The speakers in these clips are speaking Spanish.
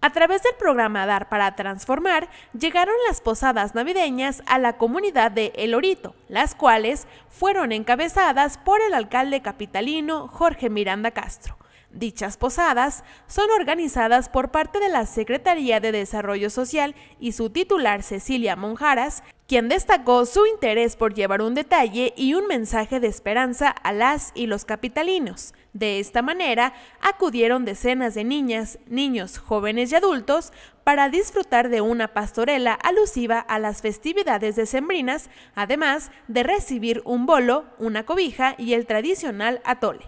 A través del programa Dar para Transformar, llegaron las posadas navideñas a la comunidad de El Orito, las cuales fueron encabezadas por el alcalde capitalino Jorge Miranda Castro. Dichas posadas son organizadas por parte de la Secretaría de Desarrollo Social y su titular Cecilia Monjaras, quien destacó su interés por llevar un detalle y un mensaje de esperanza a las y los capitalinos, de esta manera, acudieron decenas de niñas, niños, jóvenes y adultos para disfrutar de una pastorela alusiva a las festividades decembrinas, además de recibir un bolo, una cobija y el tradicional atole.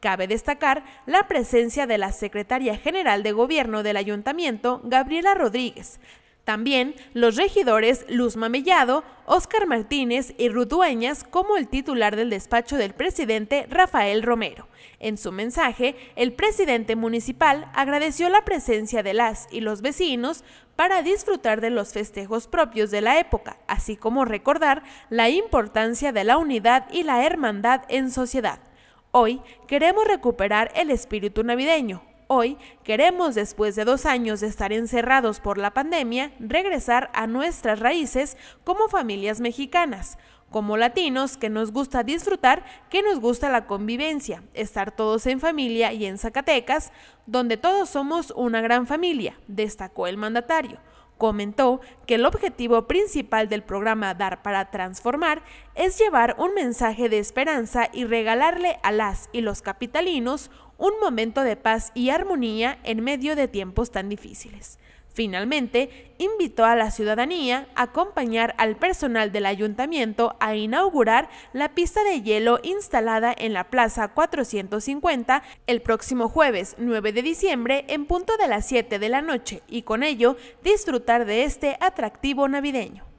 Cabe destacar la presencia de la secretaria general de gobierno del ayuntamiento, Gabriela Rodríguez, también los regidores Luz Mamellado, Óscar Martínez y Ruth Dueñas como el titular del despacho del presidente Rafael Romero. En su mensaje, el presidente municipal agradeció la presencia de las y los vecinos para disfrutar de los festejos propios de la época, así como recordar la importancia de la unidad y la hermandad en sociedad. Hoy queremos recuperar el espíritu navideño, Hoy queremos, después de dos años de estar encerrados por la pandemia, regresar a nuestras raíces como familias mexicanas, como latinos que nos gusta disfrutar, que nos gusta la convivencia, estar todos en familia y en Zacatecas, donde todos somos una gran familia, destacó el mandatario. Comentó que el objetivo principal del programa Dar para Transformar es llevar un mensaje de esperanza y regalarle a las y los capitalinos un momento de paz y armonía en medio de tiempos tan difíciles. Finalmente, invitó a la ciudadanía a acompañar al personal del ayuntamiento a inaugurar la pista de hielo instalada en la Plaza 450 el próximo jueves 9 de diciembre en punto de las 7 de la noche y con ello disfrutar de este atractivo navideño.